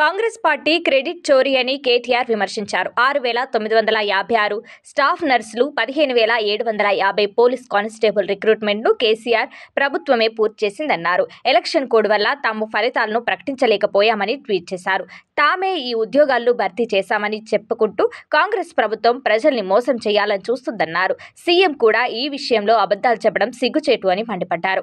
Congress party credit చోరీ అని కేటీఆర్ విమర్శించారు ఆరు వేల తొమ్మిది వందల యాభై ఆరు స్టాఫ్ నర్సులు పదిహేను వేల ఏడు వందల యాభై పోలీస్ కానిస్టేబుల్ రిక్రూట్మెంట్ను కేసీఆర్ ప్రభుత్వమే పూర్తి చేసిందన్నారు ఎలక్షన్ కోడ్ వల్ల తాము ఫలితాలను ప్రకటించలేకపోయామని ట్వీట్ చేశారు తామే ఈ ఉద్యోగాల్లో భర్తీ చేశామని చెప్పుకుంటూ కాంగ్రెస్ ప్రభుత్వం ప్రజల్ని మోసం చేయాలని చూస్తుందన్నారు సీఎం కూడా ఈ విషయంలో అబద్ధాలు చెప్పడం సిగ్గుచేటు అని మండిపడ్డారు